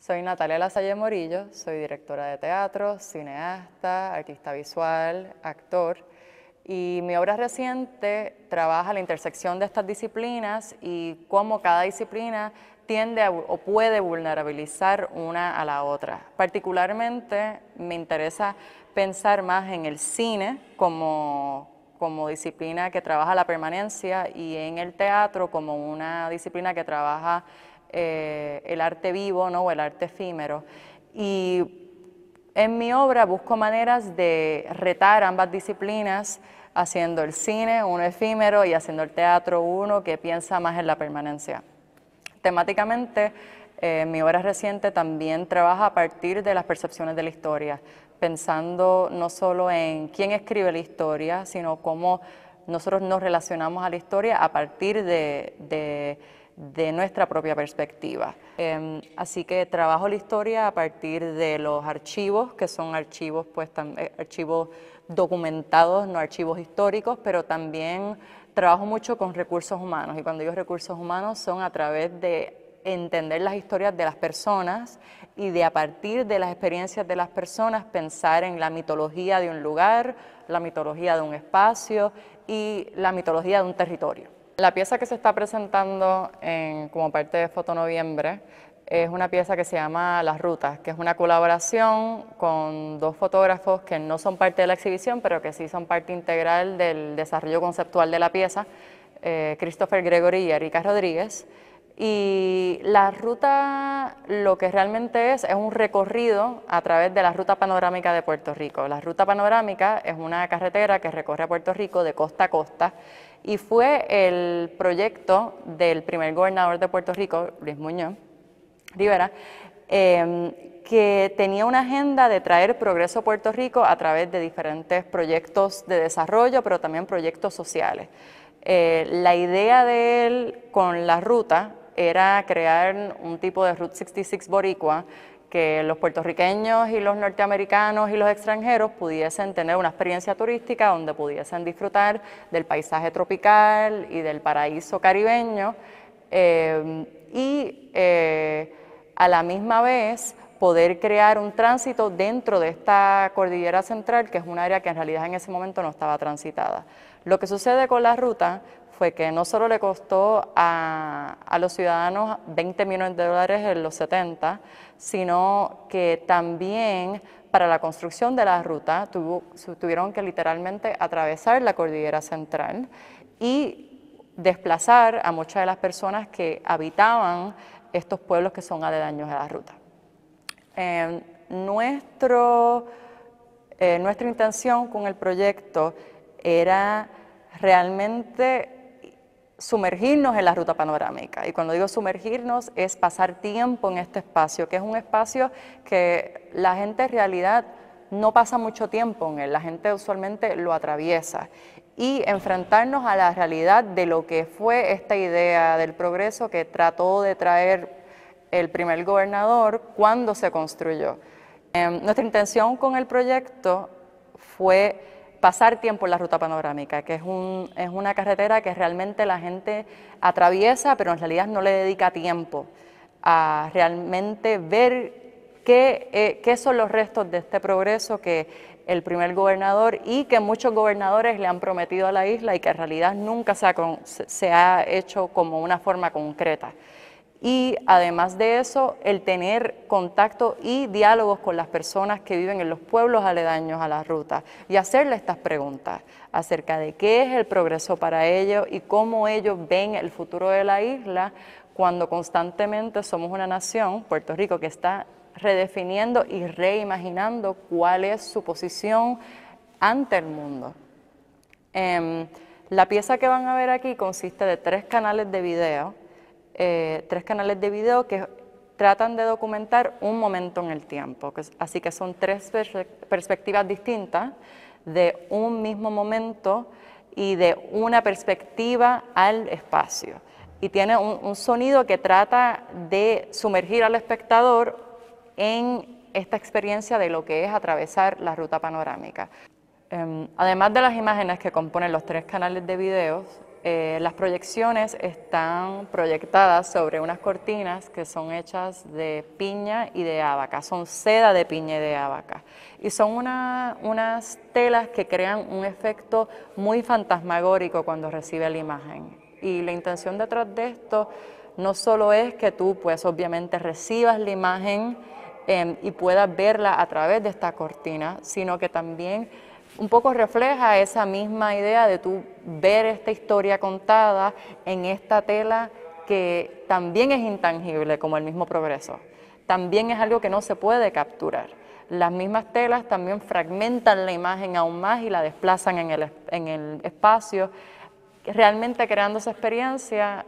Soy Natalia Lasalle Morillo, soy directora de teatro, cineasta, artista visual, actor y mi obra reciente trabaja la intersección de estas disciplinas y cómo cada disciplina tiende o puede vulnerabilizar una a la otra. Particularmente me interesa pensar más en el cine como, como disciplina que trabaja la permanencia y en el teatro como una disciplina que trabaja eh, el arte vivo ¿no? o el arte efímero. Y en mi obra busco maneras de retar ambas disciplinas, haciendo el cine, uno efímero, y haciendo el teatro, uno que piensa más en la permanencia. Temáticamente, eh, mi obra reciente también trabaja a partir de las percepciones de la historia, pensando no solo en quién escribe la historia, sino cómo nosotros nos relacionamos a la historia a partir de de nuestra propia perspectiva. Em, así que trabajo la historia a partir de los archivos, que son archivos, pues, eh, archivos documentados, no archivos históricos, pero también trabajo mucho con recursos humanos. Y cuando digo recursos humanos son a través de entender las historias de las personas y de a partir de las experiencias de las personas pensar en la mitología de un lugar, la mitología de un espacio y la mitología de un territorio. La pieza que se está presentando como parte de Foto Noviembre es una pieza que se llama Las Rutas, que es una colaboración con dos fotógrafos que no son parte de la exhibición, pero que sí son parte integral del desarrollo conceptual de la pieza, eh, Christopher Gregory y Erika Rodríguez. Y la ruta lo que realmente es es un recorrido a través de la Ruta Panorámica de Puerto Rico. La Ruta Panorámica es una carretera que recorre a Puerto Rico de costa a costa y fue el proyecto del primer gobernador de Puerto Rico, Luis Muñoz Rivera, em, que tenía una agenda de traer progreso a Puerto Rico a través de diferentes proyectos de desarrollo, pero también proyectos sociales. Eh, la idea de él con la ruta era crear un tipo de Route 66 boricua que los puertorriqueños y los norteamericanos y los extranjeros pudiesen tener una experiencia turística donde pudiesen disfrutar del paisaje tropical y del paraíso caribeño eh, y eh, a la misma vez poder crear un tránsito dentro de esta cordillera central, que es un área que en realidad en ese momento no estaba transitada. Lo que sucede con la ruta fue que no solo le costó a, los ciudadanos 20 millones de dólares en los 70, sino que también para la construcción de la ruta tuvieron que literalmente atravesar la cordillera central y desplazar a muchas de las personas que habitaban estos pueblos que son aledaños a la ruta nuestro, eh, nuestra intención con el proyecto era realmente sumergirnos en la ruta panorámica. Y cuando digo sumergirnos es pasar tiempo en este espacio, que es un espacio que la gente en realidad no pasa mucho tiempo en él, la gente usualmente lo atraviesa. Y enfrentarnos a la realidad de lo que fue esta idea del progreso que trató de traer el primer gobernador cuando se construyó. Em, nuestra intención con el proyecto fue pasar tiempo en la ruta panorámica, que es, una carretera que realmente la gente atraviesa, pero en realidad no le dedica tiempo a realmente ver eh, qué, son los restos de este progreso que el primer gobernador y que muchos gobernadores le han prometido a la isla y que en realidad nunca se ha hecho como una forma concreta y además de eso, el tener contacto y diálogos con las personas que viven en los pueblos aledaños a la ruta y hacerle estas preguntas acerca de qué es el progreso para ellos y cómo ellos ven el futuro de la isla cuando constantemente somos una nación, Puerto Rico, que está redefiniendo y reimaginando cuál es su posición ante el mundo. Em, la pieza que van a ver aquí consiste de tres canales de video, eh, tres canales de video que tratan de documentar un momento en el tiempo. Así que son tres perspectivas distintas de un mismo momento y de una perspectiva al espacio. Y tiene un, sonido que trata de sumergir al espectador en esta experiencia de lo que es atravesar la ruta panorámica. Em, además de las imágenes que componen los tres canales de videos, eh, las proyecciones están proyectadas sobre unas cortinas que son hechas de piña y de abaca, son seda de piña y de abaca. Y son unas telas que crean un efecto muy fantasmagórico cuando recibe la imagen. Y la intención detrás de esto no solo es que tú, pues obviamente, recibas la imagen em, y puedas verla a través de esta cortina, sino que también un poco refleja esa misma idea de tú ver esta historia contada en esta tela que también es intangible como el mismo progreso, también es algo que no se puede capturar. Las mismas telas también fragmentan la imagen aún más y la desplazan en el, espacio, realmente creando esa experiencia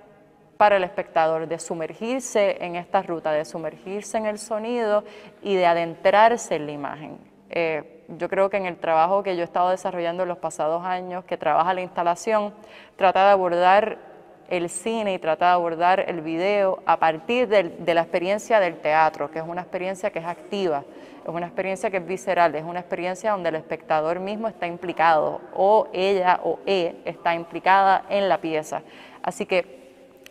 para el espectador, de sumergirse en esta ruta, de sumergirse en el sonido y de adentrarse en la imagen. Eh, yo creo que en el trabajo que yo he estado desarrollando en los pasados años, que trabaja la instalación, trata de abordar el cine y trata de abordar el video a partir de la experiencia del teatro, que es una experiencia que es activa, es una experiencia que es visceral, es una experiencia donde el espectador mismo está implicado, o ella o él e está implicada en la pieza. Así que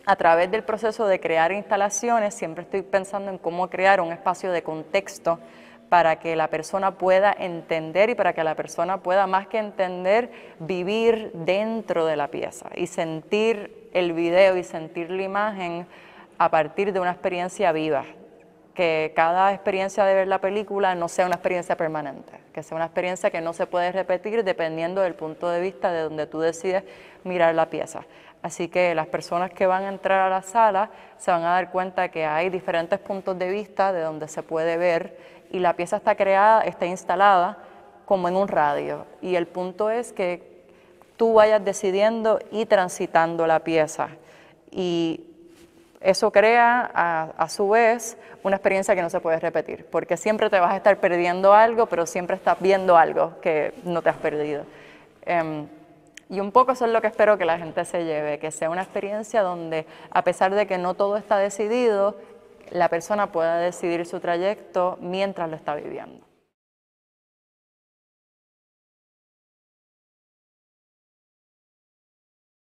a través del proceso de crear instalaciones, siempre estoy pensando en cómo crear un espacio de contexto para que la persona pueda entender y para que la persona pueda más que entender, vivir dentro de la pieza y sentir el video y sentir la imagen a partir de una experiencia viva, que cada experiencia de ver la película no sea una experiencia permanente, que sea una experiencia que no se puede repetir dependiendo del punto de vista de donde tú decides mirar la pieza. Así que las personas que van a entrar a la sala se van a dar cuenta que hay diferentes puntos de vista de donde se puede ver y la pieza está creada, está instalada como en un radio. Y el punto es que tú vayas decidiendo y transitando la pieza. Y eso crea a, su vez una experiencia que no se puede repetir, porque siempre te vas a estar perdiendo algo, pero siempre estás viendo algo que no te has perdido. Em, y un poco eso es lo que espero que la gente se lleve, que sea una experiencia donde, a pesar de que no todo está decidido, la persona pueda decidir su trayecto mientras lo está viviendo.